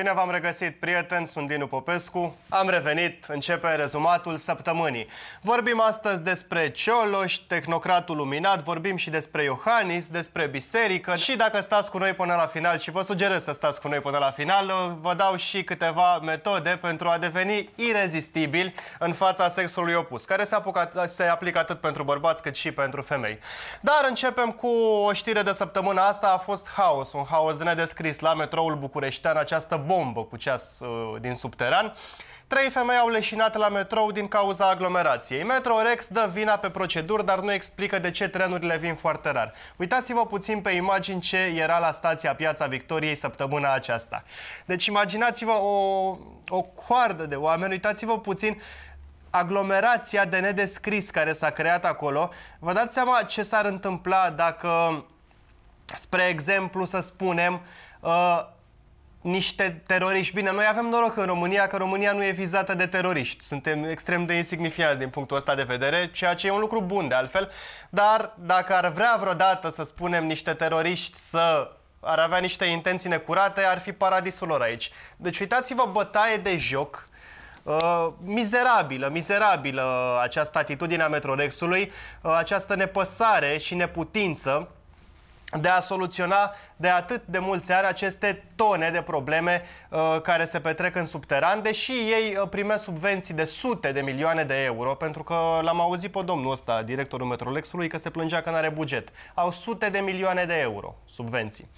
Bine v-am regăsit, prieteni, sunt Dinu Popescu. Am revenit, începe rezumatul săptămânii. Vorbim astăzi despre Cioloș, tehnocratul luminat, vorbim și despre Iohannis, despre biserică și dacă stați cu noi până la final și vă sugerez să stați cu noi până la final, vă dau și câteva metode pentru a deveni irezistibil în fața sexului opus, care se, apucă, se aplică atât pentru bărbați cât și pentru femei. Dar începem cu o știre de săptămână asta, a fost haos, un haos de nedescris la metroul bucureștean, această bombă cu ceas uh, din subteran. Trei femei au leșinat la metrou din cauza aglomerației. Metrorex dă vina pe proceduri, dar nu explică de ce trenurile vin foarte rar. Uitați-vă puțin pe imagini ce era la stația Piața Victoriei săptămâna aceasta. Deci imaginați-vă o, o coardă de oameni, uitați-vă puțin aglomerația de nedescris care s-a creat acolo. Vă dați seama ce s-ar întâmpla dacă, spre exemplu, să spunem, uh, niște teroriști. Bine, noi avem noroc în România că România nu e vizată de teroriști. Suntem extrem de insignifiați din punctul ăsta de vedere, ceea ce e un lucru bun de altfel. Dar dacă ar vrea vreodată să spunem niște teroriști să ar avea niște intenții necurate, ar fi paradisul lor aici. Deci uitați-vă bătaie de joc Uh, mizerabilă, mizerabilă această atitudine a Metrorexului, uh, această nepăsare și neputință de a soluționa de atât de mulți ani aceste tone de probleme uh, care se petrec în subteran, deși ei uh, primesc subvenții de sute de milioane de euro, pentru că l-am auzit pe domnul ăsta, directorul Metrolexului, că se plângea că nu are buget. Au sute de milioane de euro subvenții.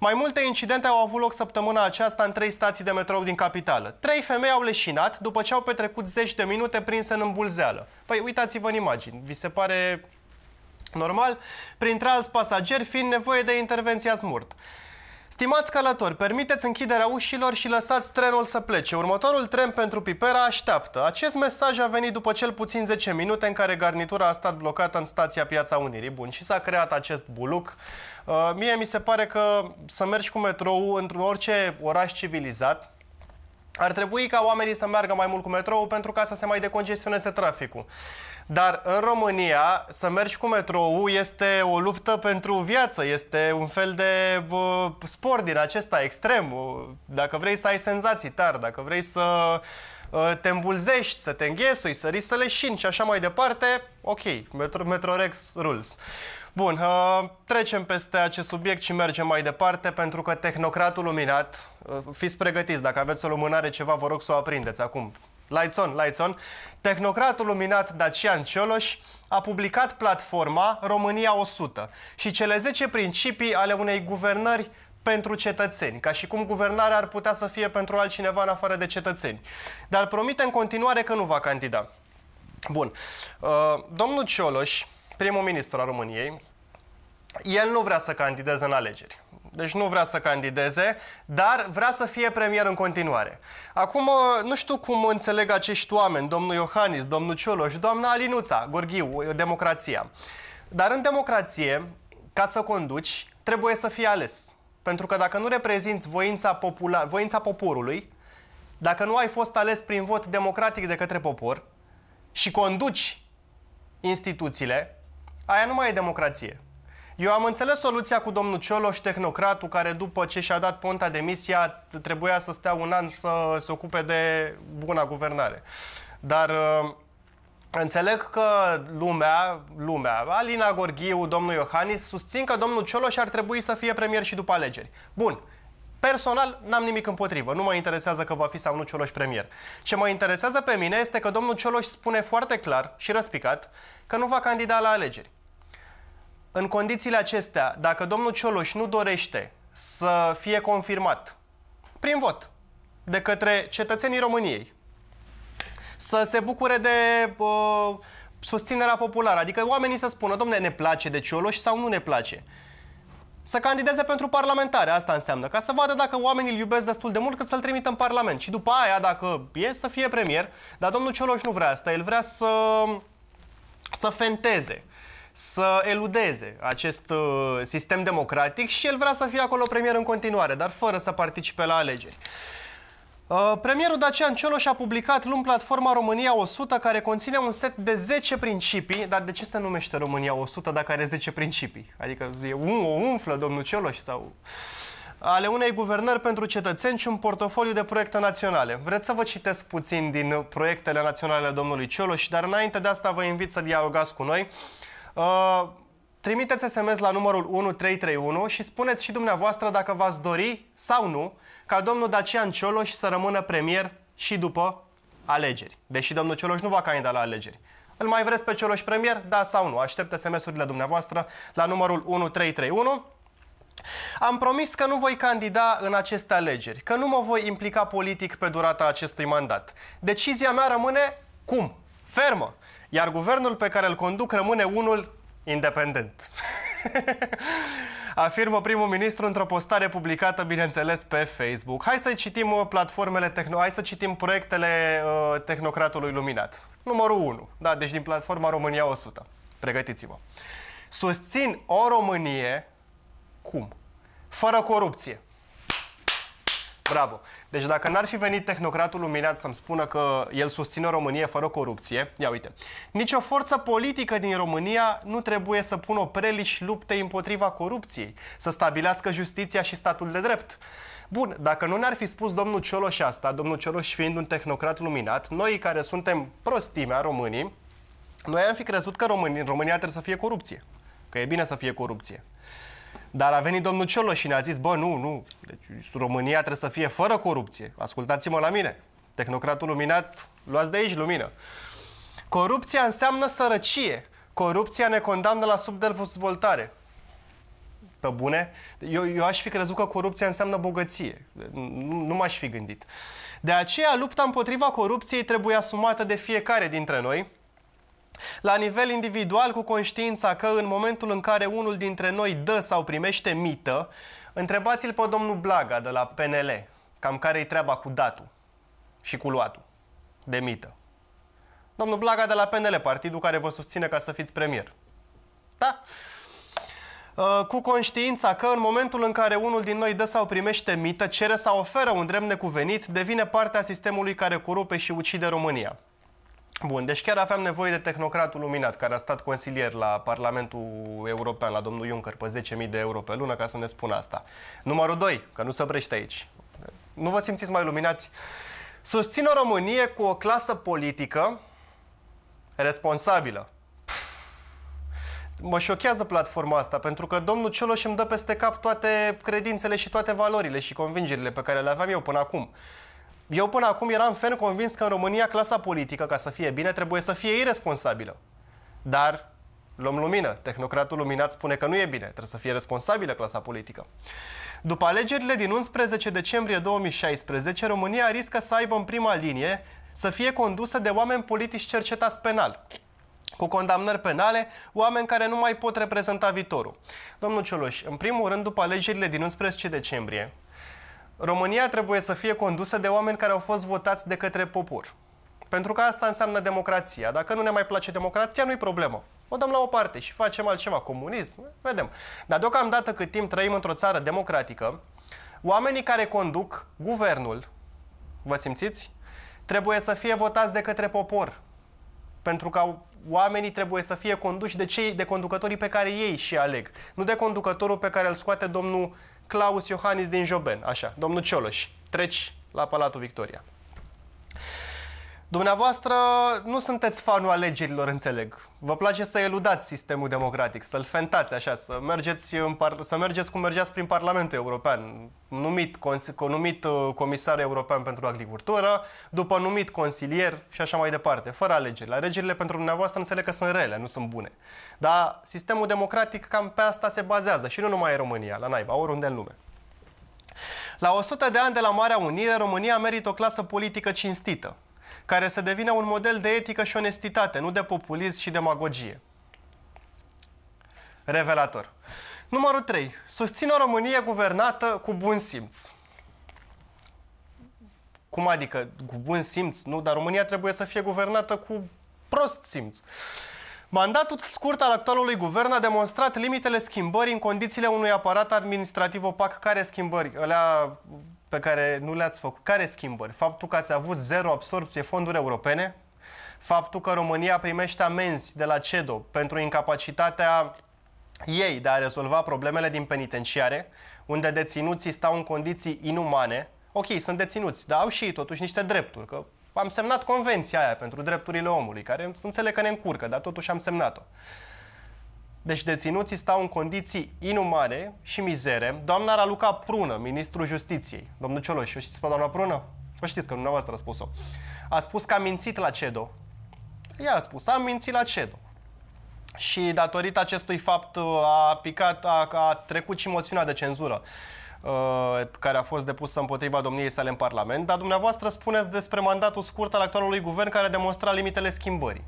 Mai multe incidente au avut loc săptămâna aceasta în trei stații de metrou din capitală. Trei femei au leșinat după ce au petrecut zeci de minute prinse în îmbulzeală. Păi uitați-vă în imagini, vi se pare Normal, printre alți pasageri fiind nevoie de intervenția smurt. Stimați călători, permiteți închiderea ușilor și lăsați trenul să plece. Următorul tren pentru Pipera așteaptă. Acest mesaj a venit după cel puțin 10 minute în care garnitura a stat blocată în stația Piața Unirii. Bun, și s-a creat acest buluc. Uh, mie mi se pare că să mergi cu metrou într-un orice oraș civilizat, ar trebui ca oamenii să meargă mai mult cu metrou pentru ca să se mai decongestioneze traficul. Dar în România să mergi cu metrou este o luptă pentru viață, este un fel de uh, sport din acesta extrem. Dacă vrei să ai senzații tari, dacă vrei să uh, te îmbulzești, să te înghesui, să risi, să leșini și așa mai departe, ok, Metro, Metrorex rules. Bun, uh, trecem peste acest subiect și mergem mai departe pentru că tehnocratul luminat, uh, fiți pregătiți, dacă aveți o lumânare ceva, vă rog să o aprindeți acum. Lights on, lights on. Tehnocratul luminat Dacian Cioloș a publicat platforma România 100 și cele 10 principii ale unei guvernări pentru cetățeni, ca și cum guvernarea ar putea să fie pentru altcineva în afară de cetățeni. Dar promite în continuare că nu va candida. Bun. Uh, domnul Cioloș, primul ministru al României, el nu vrea să candideze în alegeri deci nu vrea să candideze, dar vrea să fie premier în continuare. Acum, uh, nu știu cum înțeleg acești oameni, domnul Iohannis, domnul Cioloș, doamna Alinuța, Gorghiu, uh, democrația. Dar în democrație, ca să conduci, trebuie să fii ales. Pentru că dacă nu reprezinți voința, popula- voința poporului, dacă nu ai fost ales prin vot democratic de către popor și conduci instituțiile, aia nu mai e democrație. Eu am înțeles soluția cu domnul Cioloș, tehnocratul, care după ce și-a dat Ponta demisia, trebuia să stea un an să se ocupe de buna guvernare. Dar uh, Înțeleg că lumea, lumea, Alina Gorghiu, domnul Iohannis, susțin că domnul Cioloș ar trebui să fie premier și după alegeri. Bun, Personal, n-am nimic împotrivă. Nu mă interesează că va fi sau nu Cioloș premier. Ce mă interesează pe mine este că domnul Cioloș spune foarte clar și răspicat că nu va candida la alegeri. În condițiile acestea, dacă domnul Cioloș nu dorește să fie confirmat prin vot de către cetățenii României, să se bucure de uh, susținerea populară, adică oamenii să spună, domne, ne place de Cioloș sau nu ne place. Să candideze pentru parlamentare, asta înseamnă, ca să vadă dacă oamenii îl iubesc destul de mult cât să-l trimită în Parlament. Și după aia, dacă e, să fie premier, dar domnul Cioloș nu vrea asta, el vrea să, să fenteze să eludeze acest uh, sistem democratic și el vrea să fie acolo premier în continuare, dar fără să participe la alegeri. Uh, premierul Dacian Cioloș a publicat luni platforma România 100, care conține un set de 10 principii. Dar de ce se numește România 100 dacă are 10 principii? Adică e un, o umflă, domnul Cioloș, sau ale unei guvernări pentru cetățeni și un portofoliu de proiecte naționale. Vreți să vă citesc puțin din proiectele naționale ale domnului Cioloș, dar înainte de asta vă invit să dialogați cu noi. Uh, trimiteți SMS la numărul 1331 și spuneți și dumneavoastră dacă v-ați dori sau nu ca domnul Dacian Cioloș să rămână premier și după alegeri. Deși domnul Cioloș nu va candida la alegeri. Îl mai vreți pe Cioloș premier? Da sau nu? Aștept SMS-urile dumneavoastră la numărul 1331. Am promis că nu voi candida în aceste alegeri, că nu mă voi implica politic pe durata acestui mandat. Decizia mea rămâne cum? Fermă. Iar guvernul pe care îl conduc rămâne unul independent. Afirmă primul ministru într-o postare publicată, bineînțeles, pe Facebook. Hai să citim uh, platformele tehno... Hai să citim proiectele uh, tehnocratului luminat. Numărul 1. Da, deci din platforma România 100. Pregătiți-vă. Susțin o Românie cum? Fără corupție, Bravo. Deci dacă n-ar fi venit tehnocratul luminat să-mi spună că el susține o Românie fără corupție, ia uite, nicio forță politică din România nu trebuie să pună preliși lupte împotriva corupției, să stabilească justiția și statul de drept. Bun, dacă nu ne-ar fi spus domnul Cioloș asta, domnul Cioloș fiind un tehnocrat luminat, noi care suntem prostimea românii, noi am fi crezut că în România trebuie să fie corupție. Că e bine să fie corupție. Dar a venit domnul Ciolo și ne-a zis, bă, nu, nu, deci România trebuie să fie fără corupție. Ascultați-mă la mine. Tehnocratul luminat, luați de aici lumină. Corupția înseamnă sărăcie. Corupția ne condamnă la subdezvoltare. Pe bune? Eu, eu aș fi crezut că corupția înseamnă bogăție. Nu, nu m-aș fi gândit. De aceea, lupta împotriva corupției trebuie asumată de fiecare dintre noi, la nivel individual, cu conștiința că în momentul în care unul dintre noi dă sau primește mită, întrebați-l pe domnul Blaga de la PNL, cam care-i treaba cu datul și cu luatul de mită. Domnul Blaga de la PNL, partidul care vă susține ca să fiți premier. Da? Uh, cu conștiința că în momentul în care unul din noi dă sau primește mită, cere sau oferă un drept necuvenit, devine partea sistemului care corupe și ucide România. Bun, deci chiar aveam nevoie de tehnocratul luminat, care a stat consilier la Parlamentul European, la domnul Juncker, pe 10.000 de euro pe lună, ca să ne spună asta. Numărul 2, că nu se brește aici. Nu vă simțiți mai luminați? Susțin o Românie cu o clasă politică responsabilă. mă șochează platforma asta, pentru că domnul Cioloș îmi dă peste cap toate credințele și toate valorile și convingerile pe care le aveam eu până acum. Eu până acum eram fan convins că în România clasa politică, ca să fie bine, trebuie să fie irresponsabilă. Dar luăm lumină. Tehnocratul luminat spune că nu e bine, trebuie să fie responsabilă clasa politică. După alegerile din 11 decembrie 2016, România riscă să aibă în prima linie să fie condusă de oameni politici cercetați penal cu condamnări penale, oameni care nu mai pot reprezenta viitorul. Domnul Cioloș, în primul rând, după alegerile din 11 decembrie, România trebuie să fie condusă de oameni care au fost votați de către popor. Pentru că asta înseamnă democrația. Dacă nu ne mai place democrația, nu-i problemă. O dăm la o parte și facem altceva, comunism, vedem. Dar deocamdată cât timp trăim într-o țară democratică, oamenii care conduc guvernul, vă simțiți? Trebuie să fie votați de către popor. Pentru că oamenii trebuie să fie conduși de cei de conducătorii pe care ei și aleg, nu de conducătorul pe care îl scoate domnul Claus Iohannis din Joben, așa, domnul Cioloș, treci la Palatul Victoria. Dumneavoastră nu sunteți fanul alegerilor, înțeleg. Vă place să eludați sistemul democratic, să-l fentați așa, să mergeți, în par- să mergeți cum mergeați prin Parlamentul European, numit, cons- numit uh, comisar european pentru agricultură, după numit consilier și așa mai departe, fără alegeri. Alegerile pentru dumneavoastră înțeleg că sunt rele, nu sunt bune. Dar sistemul democratic cam pe asta se bazează și nu numai în România, la naiba, oriunde în lume. La 100 de ani de la Marea Unire, România merită o clasă politică cinstită, care să devină un model de etică și onestitate, nu de populism și demagogie. Revelator. Numărul 3. Susțin o Românie guvernată cu bun simț. Cum adică cu bun simț? Nu, dar România trebuie să fie guvernată cu prost simț. Mandatul scurt al actualului guvern a demonstrat limitele schimbării în condițiile unui aparat administrativ opac care schimbări Alea pe care nu le-ați făcut. Care schimbări? Faptul că ați avut zero absorpție fonduri europene? Faptul că România primește amenzi de la CEDO pentru incapacitatea ei de a rezolva problemele din penitenciare, unde deținuții stau în condiții inumane. Ok, sunt deținuți, dar au și ei totuși niște drepturi, că am semnat convenția aia pentru drepturile omului, care înțeleg că ne încurcă, dar totuși am semnat-o. Deci deținuții stau în condiții inumane și mizere. Doamna Raluca Prună, ministrul justiției, domnul Cioloș, o știți pe doamna Prună? O știți că dumneavoastră a spus-o. A spus că a mințit la CEDO. Ea a spus, am mințit la CEDO. Și datorită acestui fapt a picat, a, a trecut și moțiunea de cenzură ă, care a fost depusă împotriva domniei sale în Parlament, dar dumneavoastră spuneți despre mandatul scurt al actualului guvern care demonstrat limitele schimbării.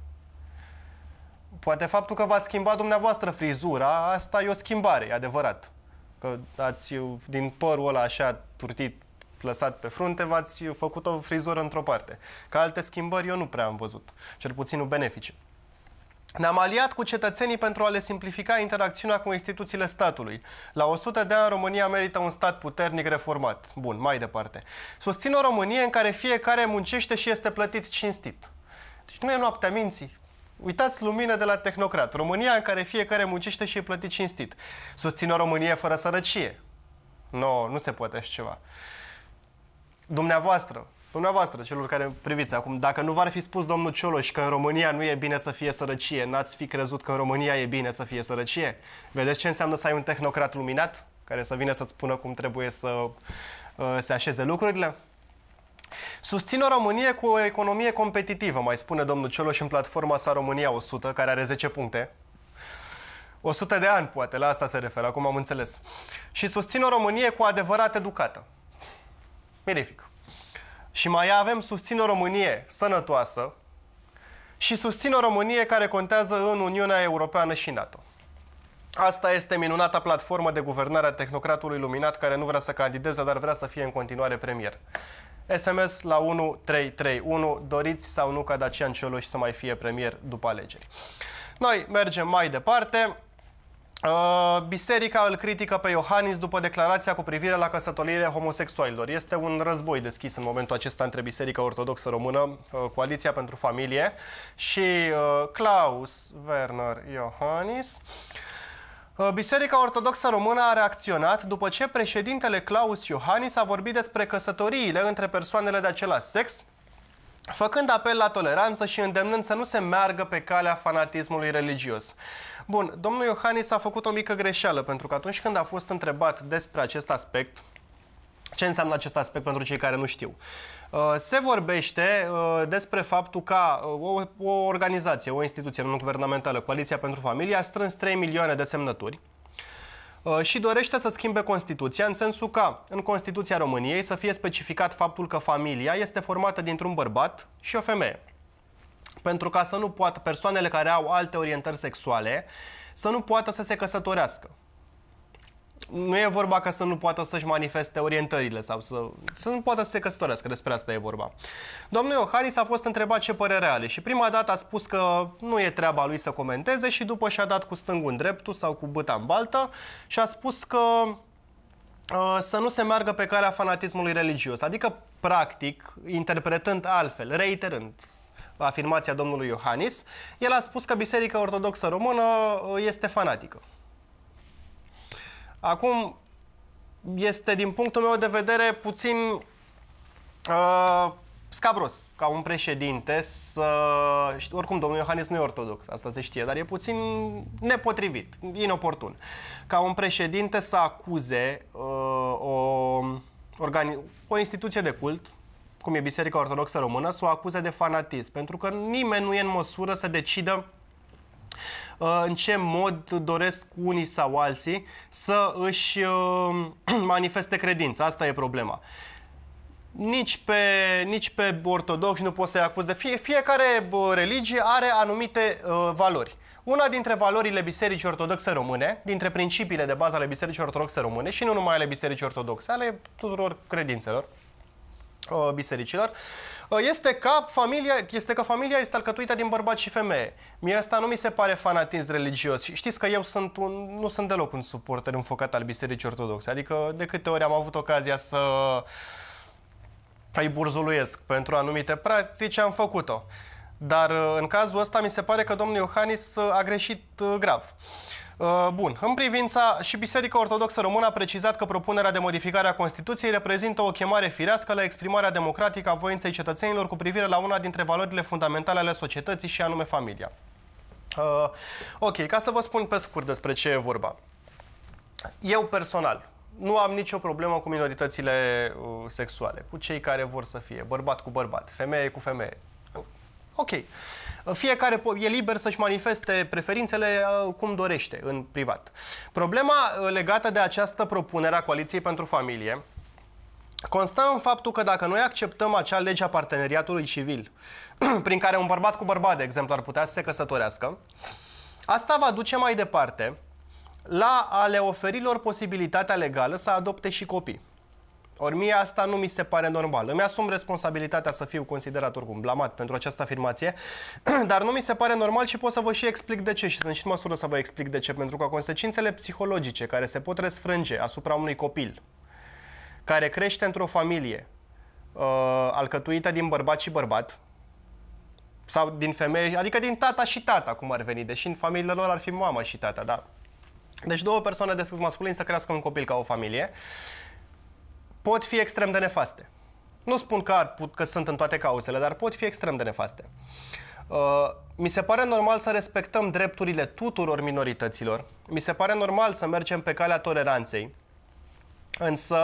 Poate faptul că v-ați schimbat dumneavoastră frizura, asta e o schimbare, e adevărat. Că ați, din părul ăla așa turtit, lăsat pe frunte, v-ați făcut o frizură într-o parte. Ca alte schimbări eu nu prea am văzut, cel puțin nu benefice. Ne-am aliat cu cetățenii pentru a le simplifica interacțiunea cu instituțiile statului. La 100 de ani România merită un stat puternic reformat. Bun, mai departe. Susțin o Românie în care fiecare muncește și este plătit cinstit. Deci nu e noaptea minții. Uitați lumină de la Tehnocrat, România în care fiecare muncește și e plătit cinstit. Susțin o Românie fără sărăcie. Nu, no, nu se poate așa ceva. Dumneavoastră, dumneavoastră, celor care priviți acum, dacă nu v-ar fi spus domnul Cioloș că în România nu e bine să fie sărăcie, n-ați fi crezut că în România e bine să fie sărăcie? Vedeți ce înseamnă să ai un tehnocrat luminat care să vină să-ți spună cum trebuie să uh, se așeze lucrurile? Susțin o Românie cu o economie competitivă, mai spune domnul Cioloș în platforma sa România 100, care are 10 puncte. 100 de ani, poate, la asta se referă, acum am înțeles. Și susțin o Românie cu adevărat educată. Mirific. Și mai avem susțin o Românie sănătoasă și susțin o Românie care contează în Uniunea Europeană și NATO. Asta este minunata platformă de guvernare a tehnocratului luminat care nu vrea să candideze, dar vrea să fie în continuare premier. SMS la 1331, doriți sau nu ca Dacian Cioloș să mai fie premier după alegeri. Noi mergem mai departe. Uh, biserica îl critică pe Iohannis după declarația cu privire la căsătorire homosexualilor. Este un război deschis în momentul acesta între Biserica Ortodoxă Română, uh, Coaliția pentru Familie și Klaus uh, Werner Iohannis. Uh, Biserica Ortodoxă Română a reacționat după ce președintele Claus Iohannis a vorbit despre căsătoriile între persoanele de același sex, făcând apel la toleranță și îndemnând să nu se meargă pe calea fanatismului religios. Bun, domnul Iohannis a făcut o mică greșeală, pentru că atunci când a fost întrebat despre acest aspect, ce înseamnă acest aspect pentru cei care nu știu? Uh, se vorbește uh, despre faptul că uh, o, o organizație, o instituție non-guvernamentală, Coaliția pentru Familie, a strâns 3 milioane de semnături și dorește să schimbe Constituția în sensul ca în Constituția României să fie specificat faptul că familia este formată dintr-un bărbat și o femeie. Pentru ca să nu poată persoanele care au alte orientări sexuale să nu poată să se căsătorească nu e vorba ca să nu poată să-și manifeste orientările sau să, să nu poată să se căsătorească, despre asta e vorba. Domnul Iohannis a fost întrebat ce părere are și prima dată a spus că nu e treaba lui să comenteze și după și-a dat cu stângul în dreptul sau cu băta în baltă și a spus că uh, să nu se meargă pe calea fanatismului religios. Adică, practic, interpretând altfel, reiterând afirmația domnului Iohannis, el a spus că Biserica Ortodoxă Română uh, este fanatică. Acum, este din punctul meu de vedere puțin uh, scabros ca un președinte să... Oricum, domnul Iohannis nu e ortodox, asta se știe, dar e puțin nepotrivit, inoportun. Ca un președinte să acuze uh, o, organi- o instituție de cult, cum e Biserica Ortodoxă Română, să o acuze de fanatism, pentru că nimeni nu e în măsură să decidă Uh, în ce mod doresc unii sau alții să își uh, manifeste credința. Asta e problema nici pe, nici pe ortodox nu poți să-i acuz de fie, fiecare religie are anumite uh, valori. Una dintre valorile Bisericii Ortodoxe Române, dintre principiile de bază ale Bisericii Ortodoxe Române și nu numai ale Bisericii Ortodoxe, ale tuturor credințelor, bisericilor, este ca, familia, este că familia este alcătuită din bărbați și femeie. Mie asta nu mi se pare fanatism religios. Știți că eu sunt un, nu sunt deloc un suporter înfocat al Bisericii Ortodoxe. Adică de câte ori am avut ocazia să îi burzuluiesc pentru anumite practici, am făcut-o. Dar în cazul ăsta mi se pare că domnul Iohannis a greșit uh, grav. Uh, Uh, bun. În privința și Biserica Ortodoxă Română a precizat că propunerea de modificare a Constituției reprezintă o chemare firească la exprimarea democratică a voinței cetățenilor cu privire la una dintre valorile fundamentale ale societății și anume familia. Uh, ok, ca să vă spun pe scurt despre ce e vorba. Eu personal nu am nicio problemă cu minoritățile uh, sexuale, cu cei care vor să fie bărbat cu bărbat, femeie cu femeie. Ok. Fiecare e liber să-și manifeste preferințele uh, cum dorește, în privat. Problema uh, legată de această propunere a Coaliției pentru Familie constă în faptul că dacă noi acceptăm acea lege a parteneriatului civil, prin care un bărbat cu bărbat, de exemplu, ar putea să se căsătorească, asta va duce mai departe la a le oferi lor posibilitatea legală să adopte și copii. Ori mie asta nu mi se pare normal. Îmi asum responsabilitatea să fiu considerat oricum blamat pentru această afirmație, dar nu mi se pare normal și pot să vă și explic de ce și sunt și în măsură să vă explic de ce, pentru că consecințele psihologice care se pot răsfrânge asupra unui copil care crește într-o familie uh, alcătuită din bărbat și bărbat, sau din femeie, adică din tata și tata, cum ar veni, deși în familiile lor ar fi mama și tata, da. Deci două persoane de sex masculin să crească un copil ca o familie. Uh, pot fi extrem de nefaste. Nu spun că, ar, că sunt în toate cauzele, dar pot fi extrem de nefaste. Uh, mi se pare normal să respectăm drepturile tuturor minorităților, mi se pare normal să mergem pe calea toleranței, însă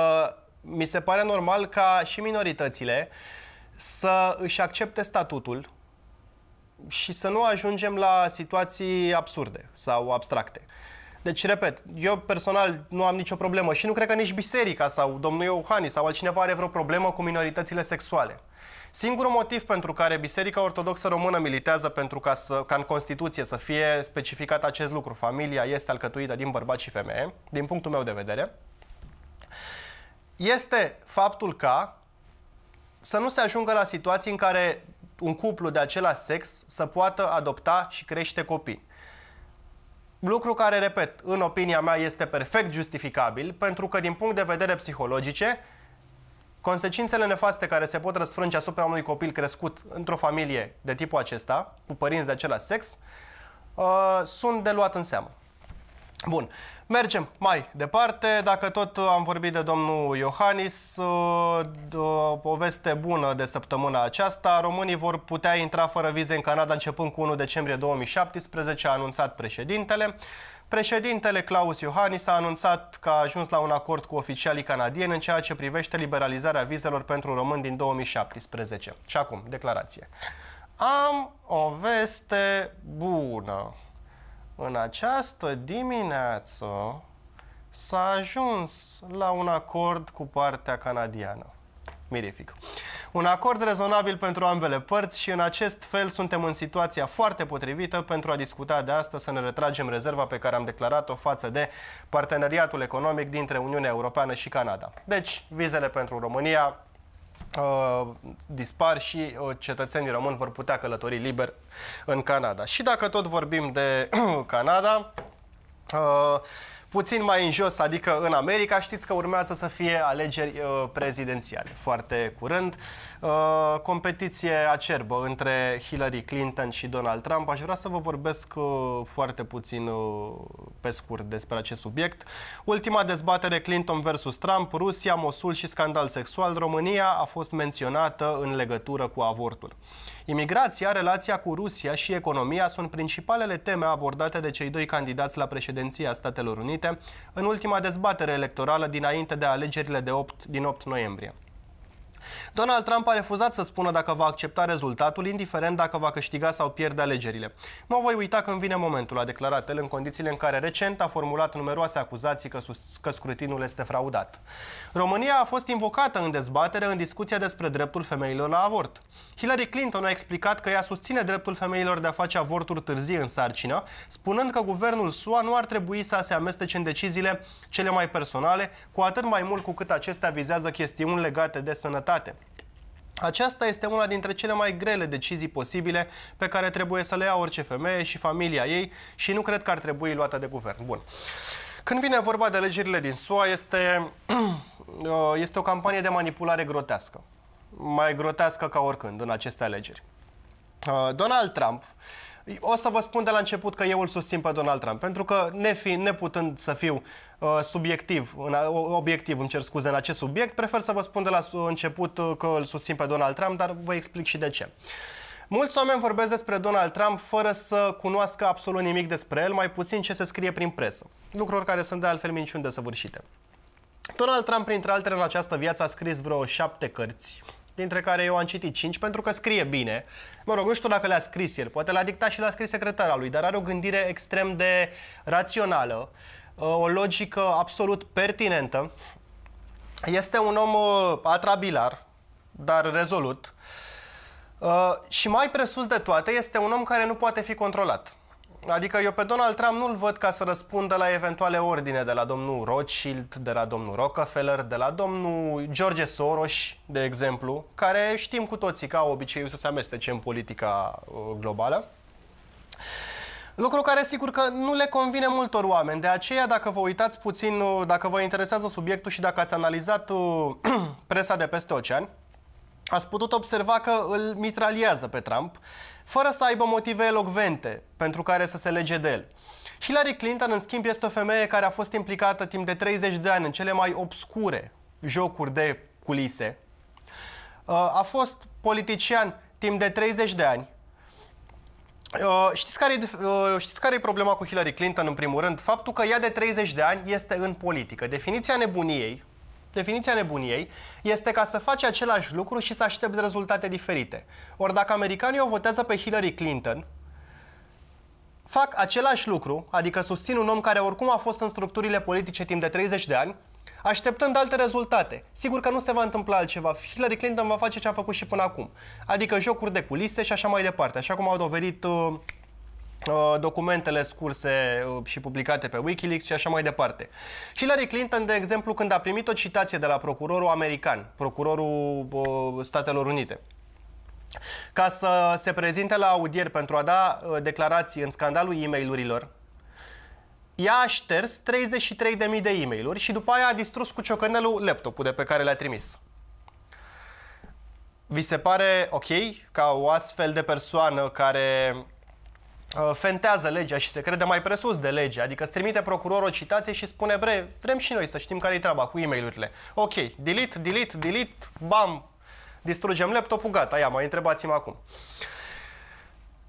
mi se pare normal ca și minoritățile să își accepte statutul și să nu ajungem la situații absurde sau abstracte. Uh, deci, repet, eu personal nu am nicio problemă și nu cred că nici biserica sau domnul Iohannis sau altcineva are vreo problemă cu minoritățile sexuale. Singurul motiv pentru care Biserica Ortodoxă Română militează pentru ca, să, ca în Constituție să fie specificat acest lucru, familia este alcătuită din bărbați și femeie, din punctul meu de vedere, este faptul ca să nu se ajungă la situații în care un cuplu de același sex să poată adopta și crește copii lucru care, repet, în opinia mea este perfect justificabil, pentru că din punct de vedere psihologice, consecințele nefaste care se pot răsfrânge asupra unui copil crescut într-o familie de tipul acesta, cu părinți de același sex, uh, sunt de luat în seamă. Bun, mergem mai departe. Dacă tot am vorbit de domnul Iohannis, uh, o veste bună de săptămâna aceasta. Românii vor putea intra fără vize în Canada începând cu 1 decembrie 2017, a anunțat președintele. Președintele Claus Iohannis a anunțat că a ajuns la un acord cu oficialii canadieni în ceea ce privește liberalizarea vizelor pentru români din 2017. Și acum, declarație. Am o veste bună. În această dimineață s-a ajuns la un acord cu partea canadiană. Mirific. Un acord rezonabil pentru ambele părți și în acest fel suntem în situația foarte potrivită pentru a discuta de asta să ne retragem rezerva pe care am declarat-o față de parteneriatul economic dintre Uniunea Europeană și Canada. Deci, vizele pentru România Uh, dispar și uh, cetățenii români vor putea călători liber în Canada. Și dacă tot vorbim de uh, Canada, puțin mai în jos, adică în America, știți că urmează să fie alegeri uh, prezidențiale foarte curând. Uh, competiție acerbă între Hillary Clinton și Donald Trump. Aș vrea să vă vorbesc uh, foarte puțin uh, pe scurt despre acest subiect. Ultima dezbatere Clinton versus Trump, Rusia, Mosul și scandal sexual, România a fost menționată în legătură cu avortul. Imigrația, relația cu Rusia și economia sunt principalele teme abordate de cei doi candidați la președinția Statelor Unite în ultima dezbatere electorală dinainte de alegerile de 8, din 8 noiembrie. Donald Trump a refuzat să spună dacă va accepta rezultatul, indiferent dacă va câștiga sau pierde alegerile. Mă voi uita când vine momentul, a declarat el în condițiile în care recent a formulat numeroase acuzații că, că scrutinul este fraudat. România a fost invocată în dezbatere în discuția despre dreptul femeilor la avort. Hillary Clinton a explicat că ea susține dreptul femeilor de a face avorturi târzii în sarcină, spunând că guvernul SUA nu ar trebui să se amestece în deciziile cele mai personale, cu atât mai mult cu cât acestea vizează chestiuni legate de sănătate securitate. Aceasta este una dintre cele mai grele decizii posibile pe care trebuie să le ia orice femeie și familia ei și nu cred că ar trebui luată de guvern. Bun. Când vine vorba de alegerile din SUA, este, uh, este o campanie de manipulare grotească. Mai grotească ca oricând în aceste alegeri. Uh, Donald Trump o să vă spun de la început că eu îl susțin pe Donald Trump, pentru că nefi, neputând să fiu uh, subiectiv, în, obiectiv, îmi cer scuze, în acest subiect, prefer să vă spun de la început uh, că îl susțin pe Donald Trump, dar vă explic și de ce. Mulți oameni vorbesc despre Donald Trump fără să cunoască absolut nimic despre el, mai puțin ce se scrie prin presă. Lucruri care sunt de altfel minciuni desăvârșite. Donald Trump, printre altele, în această viață a scris vreo șapte cărți, dintre care eu am citit 5, pentru că scrie bine. Mă rog, nu știu dacă le-a scris el, poate l-a dictat și l-a scris secretara lui, dar are o gândire extrem de rațională, uh, o logică absolut pertinentă. Este un om uh, atrabilar, dar rezolut. Uh, și mai presus de toate, este un om care nu poate fi controlat. Adică eu pe Donald Trump nu-l văd ca să răspundă la eventuale ordine de la domnul Rothschild, de la domnul Rockefeller, de la domnul George Soros, de exemplu, care știm cu toții că au obiceiul să se amestece în politica uh, globală. Lucru care sigur că nu le convine multor oameni. De aceea, dacă vă uitați puțin, uh, dacă vă interesează subiectul și dacă ați analizat uh, presa de peste ocean, ați putut observa că îl mitraliază pe Trump, fără să aibă motive elocvente pentru care să se lege de el. Hillary Clinton, în schimb, este o femeie care a fost implicată timp de 30 de ani în cele mai obscure jocuri de culise. Uh, a fost politician timp de 30 de ani. Uh, știți care, e, uh, știți care e problema cu Hillary Clinton, în primul rând? Faptul că ea de 30 de ani este în politică. Definiția nebuniei Definiția nebuniei este ca să faci același lucru și să aștepți rezultate diferite. Ori dacă americanii o votează pe Hillary Clinton, fac același lucru, adică susțin un om care oricum a fost în structurile politice timp de 30 de ani, așteptând alte rezultate. Sigur că nu se va întâmpla altceva. Hillary Clinton va face ce a făcut și până acum. Adică jocuri de culise și așa mai departe, așa cum au dovedit uh, Uh, documentele scurse uh, și publicate pe Wikileaks și așa mai departe. Hillary Clinton, de exemplu, când a primit o citație de la procurorul american, procurorul uh, Statelor Unite, ca să se prezinte la audieri pentru a da declarații în scandalul e mail ea a șters 33.000 de e mail și după aia a distrus cu ciocănelul laptopul de pe care le-a trimis. Vi se pare ok ca o astfel de persoană care Uh, fentează legea și se crede mai presus de lege, adică îți trimite procurorul o citație și spune, bre, vrem și noi să știm care-i treaba cu e urile Ok, delete, delete, delete, bam, distrugem laptopul, gata, ia, mai întrebați-mă acum.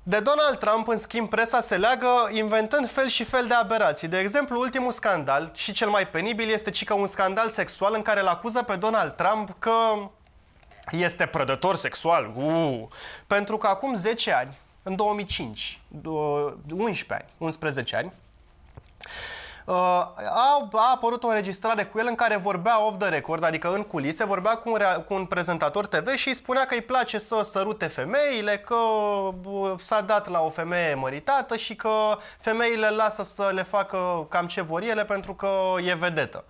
De Donald Trump, în schimb, presa se leagă inventând fel și fel de aberații. De exemplu, ultimul scandal și cel mai penibil este cică un scandal sexual în care îl acuză pe Donald Trump că este prădător sexual. Uu. Pentru că acum 10 ani, în 2005, 11 ani, 11 ani, uh, a, a apărut o înregistrare cu el în care vorbea off the record, adică în culise, vorbea cu un, cu un prezentator TV și îi spunea că îi place să sărute femeile, că uh, s-a dat la o femeie măritată și că femeile lasă să le facă cam ce vor ele pentru că e vedetă.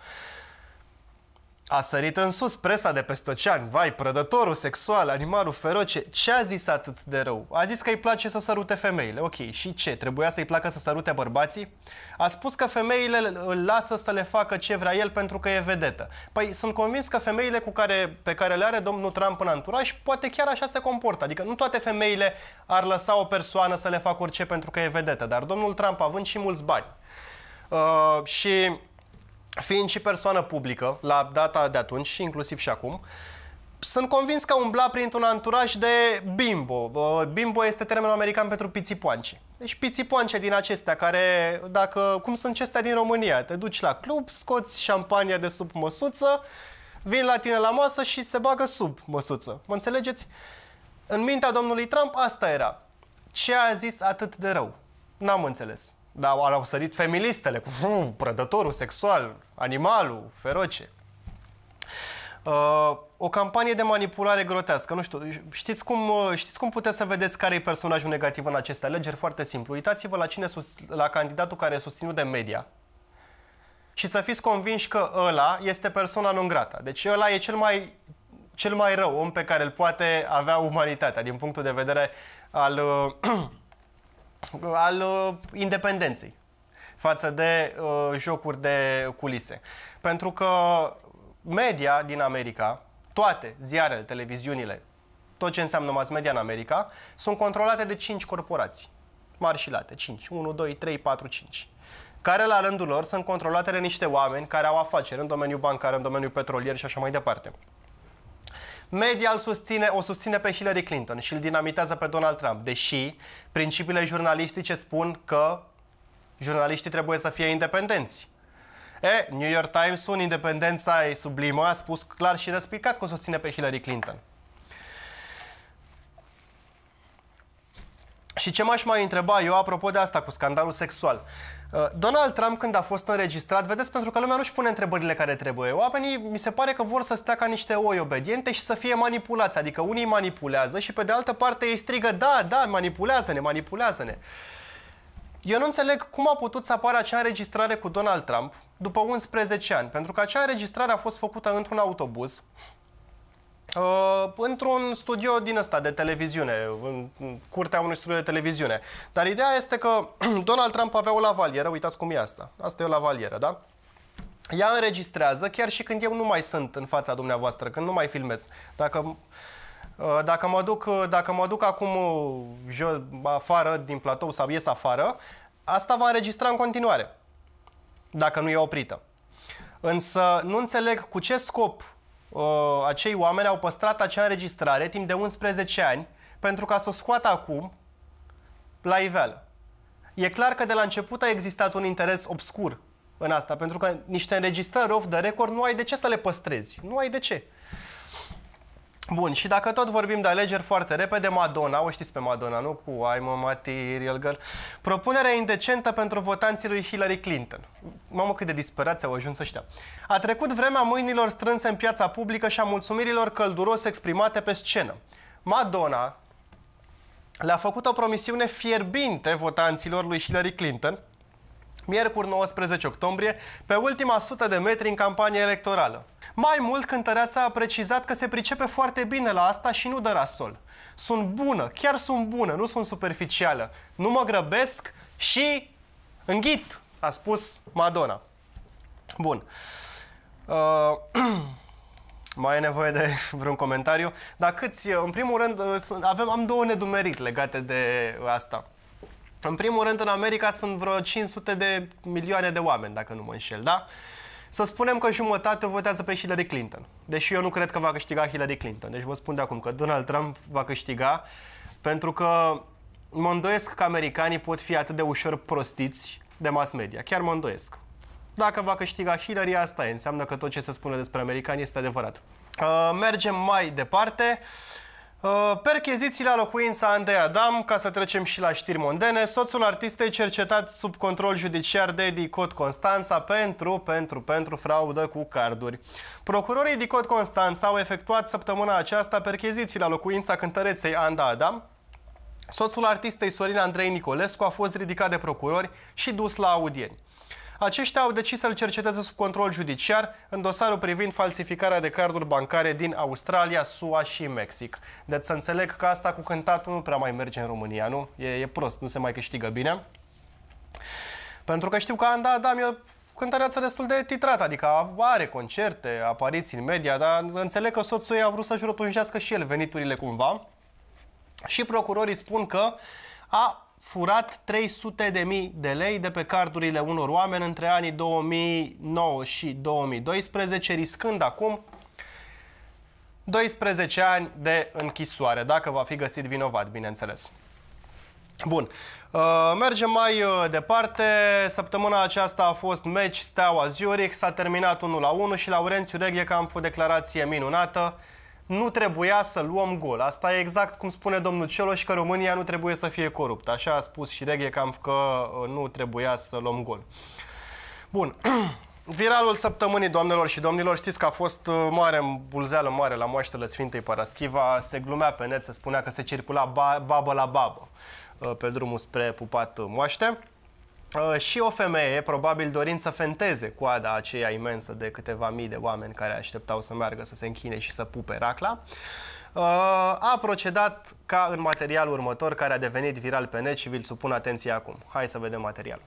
A sărit în sus presa de peste ocean. Vai, prădătorul sexual, animalul feroce. Ce a zis atât de rău? A zis că îi place să sărute femeile. Ok, și ce? Trebuia să-i placă să sărute bărbații? A spus că femeile îl lasă să le facă ce vrea el pentru că e vedetă. Păi sunt convins că femeile cu care, pe care le are domnul Trump în anturaj, poate chiar așa se comportă. Adică nu toate femeile ar lăsa o persoană să le facă orice pentru că e vedetă. Dar domnul Trump, având și mulți bani, uh, și fiind și persoană publică la data de atunci și inclusiv și acum, sunt convins că umbla printr-un anturaj de bimbo. Bimbo este termenul american pentru pițipoanci. Deci pițipoance din acestea care, dacă, cum sunt acestea din România, te duci la club, scoți șampania de sub măsuță, vin la tine la masă și se bagă sub măsuță. Mă înțelegeți? În mintea domnului Trump asta era. Ce a zis atât de rău? N-am înțeles. Dar au sărit feministele cu prădătorul sexual, animalul, feroce. Uh, o campanie de manipulare grotească. Nu știu, știți cum, uh, știți cum puteți să vedeți care e personajul negativ în aceste alegeri? Foarte simplu. Uitați-vă la, cine sus, la candidatul care e susținut de media și să fiți convinși că ăla este persoana non grata. Deci ăla e cel mai, cel mai rău om pe care îl poate avea umanitatea din punctul de vedere al... Uh, al uh, independenței față de uh, jocuri de culise. Pentru că media din America, toate ziarele, televiziunile, tot ce înseamnă mass media în America, sunt controlate de 5 corporații mari și late, 5, 1, 2, 3, 4, 5 care la rândul lor sunt controlate de niște oameni care au afaceri în domeniul bancar, în domeniul petrolier și așa mai departe. Media îl susține, o susține pe Hillary Clinton și îl dinamitează pe Donald Trump, deși principiile jurnalistice spun că jurnaliștii trebuie să fie independenți. E, New York times un în independența sublimă, a spus clar și răspicat că o susține pe Hillary Clinton. Și ce m-aș mai întreba eu apropo de asta cu scandalul sexual? Uh, Donald Trump, când a fost înregistrat, vedeți, pentru că lumea nu-și pune întrebările care trebuie. Oamenii, mi se pare că vor să stea ca niște oi obediente și să fie manipulați. Adică unii manipulează și pe de altă parte ei strigă, da, da, manipulează-ne, manipulează-ne. Eu nu înțeleg cum a putut să apară acea înregistrare cu Donald Trump după 11 ani, pentru că acea înregistrare a fost făcută într-un autobuz, Uh, într-un studio din ăsta de televiziune, în curtea unui studio de televiziune. Dar ideea este că Donald Trump avea o lavalieră, uitați cum e asta. Asta e o lavalieră, da? Ea înregistrează chiar și când eu nu mai sunt în fața dumneavoastră, când nu mai filmez. Dacă uh, dacă mă duc, uh, dacă mă duc acum uh, jo, afară din platou sau ies afară, asta va înregistra în continuare, dacă nu e oprită. Însă nu înțeleg cu ce scop uh, acei oameni au păstrat acea înregistrare timp de 11 ani pentru ca să o scoată acum la iveală. E clar că de la început a existat un interes obscur în asta, pentru că niște înregistrări off de record nu ai de ce să le păstrezi. Nu ai de ce. Bun, și dacă tot vorbim de alegeri foarte repede, Madonna, o știți pe Madonna, nu? Cu I'm a material girl. Propunerea indecentă pentru votanții lui Hillary Clinton. Mamă cât de disperați au ajuns ăștia. A trecut vremea mâinilor strânse în piața publică și a mulțumirilor călduros exprimate pe scenă. Madonna le-a făcut o promisiune fierbinte votanților lui Hillary Clinton, miercuri 19 octombrie, pe ultima sută de metri în campanie electorală. Mai mult, cântăreața a precizat că se pricepe foarte bine la asta și nu dă rasol. Sunt bună, chiar sunt bună, nu sunt superficială. Nu mă grăbesc și înghit, a spus Madonna. Bun. Uh, mai e nevoie de vreun comentariu. Dar câți, în primul rând, uh, avem, am două nedumeriri legate de asta. În primul rând, în America sunt vreo 500 de milioane de oameni, dacă nu mă înșel, da? Uh, să spunem că jumătate o votează pe Hillary Clinton. Deși eu nu cred că va câștiga Hillary Clinton. Deci vă spun de acum că Donald Trump va câștiga pentru că mă îndoiesc că americanii pot fi atât de ușor prostiți de mass media. Chiar mă îndoiesc. Dacă va câștiga Hillary, asta e. Înseamnă că tot ce se spune despre americani este adevărat. Uh, mergem mai departe. Uh, Uh, Perchezițiile la locuința Andrei Adam, ca să trecem și la știri mondene, soțul artistei cercetat sub control judiciar de Dicot Constanța pentru, pentru, pentru fraudă cu carduri. Procurorii Dicot Constanța au efectuat săptămâna aceasta percheziții la locuința cântăreței Anda Adam, Soțul artistei Sorin Andrei Nicolescu a fost ridicat de procurori și dus la audieri. Aceștia au decis să-l cerceteze sub control judiciar în dosarul privind falsificarea de carduri bancare din Australia, SUA și Mexic. Deci să înțeleg că asta cu cântatul nu prea mai merge în România, nu? E, e prost, nu se mai câștigă bine. Pentru că știu că Anda Adam e cântăreață destul de titrată, adică are concerte, apariții în media, dar înțeleg că soțul ei a vrut să-și rotunjească și el veniturile cumva. Și procurorii spun că a furat 300 de mii de lei de pe cardurile unor oameni între anii 2009 și 2012, riscând acum 12 ani de închisoare, dacă va fi găsit vinovat, bineînțeles. Bun, uh, mergem mai uh, departe. Săptămâna aceasta a fost meci Steaua Zurich, s-a terminat 1 la 1 și Laurențiu Reghe cam cu declarație minunată nu trebuia să luăm gol. Asta e exact cum spune domnul Cioloș că România nu trebuie să fie coruptă. Așa a spus și Reghe Camp că uh, nu trebuia să luăm gol. Bun. Viralul săptămânii, doamnelor și domnilor, știți că a fost uh, mare bulzeală mare la moaștele Sfintei Paraschiva, se glumea pe net, se spunea că se circula ba babă la babă uh, pe drumul spre pupat moaște. Uh, și o femeie, probabil dorind să fenteze coada aceea imensă de câteva mii de oameni care așteptau să meargă să se închine și să pupe racla, uh, a procedat ca în materialul următor, care a devenit viral pe net și vi-l supun atenție acum. Hai să vedem materialul.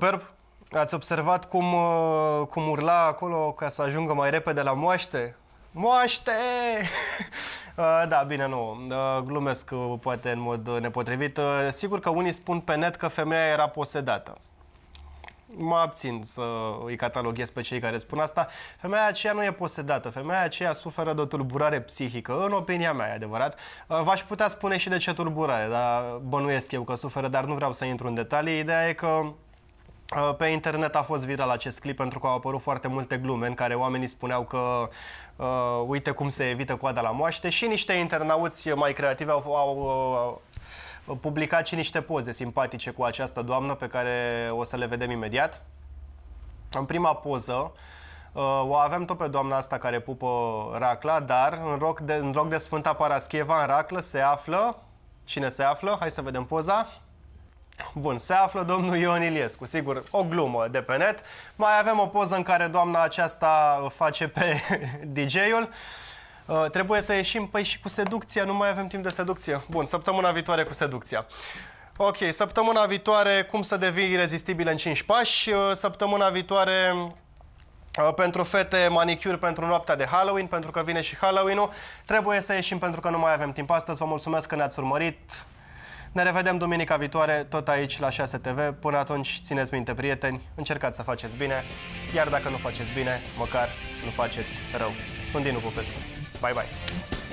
superb. Ați observat cum, uh, cum urla acolo ca să ajungă mai repede la moaște? Moaște! Uh, da, bine, nu. Uh, glumesc poate în mod nepotrivit. Sigur că unii spun pe net că femeia era posedată. Mă abțin să îi cataloghez pe cei care spun asta. Femeia aceea nu e posedată. Femeia aceea suferă de o tulburare psihică, în opinia mea, e adevărat. V-aș putea spune și de ce tulburare, dar bănuiesc eu că suferă, dar nu vreau să intru în detalii. Ideea e că Uh, pe internet a fost viral acest clip pentru că au apărut foarte multe glume în care oamenii spuneau că uh, uite cum se evită coada la moaște și niște internauți mai creativi au, au uh, publicat și niște poze simpatice cu această doamnă pe care o să le vedem imediat. În prima poză uh, o avem tot pe doamna asta care pupă racla, dar în loc de, în loc de Sfânta Parascheva în raclă se află... Cine se află? Hai să vedem poza. Bun, se află domnul Ion Iliescu, sigur, o glumă de pe net. Mai avem o poză în care doamna aceasta face pe DJ-ul. Uh, trebuie să ieșim, păi și cu seducția, nu mai avem timp de seducție. Bun, săptămâna viitoare cu seducția. Ok, săptămâna viitoare cum să devii irezistibil în 5 pași, uh, săptămâna viitoare uh, pentru fete, manicure pentru noaptea de Halloween, pentru că vine și Halloween-ul. Trebuie să ieșim pentru că nu mai avem timp astăzi. Vă mulțumesc că ne-ați urmărit. Ne revedem duminica viitoare, tot aici la 6 TV. Până atunci, țineți minte, prieteni, încercați să faceți bine, iar dacă nu faceți bine, măcar nu faceți rău. Sunt Dinu Popescu. Bye, bye!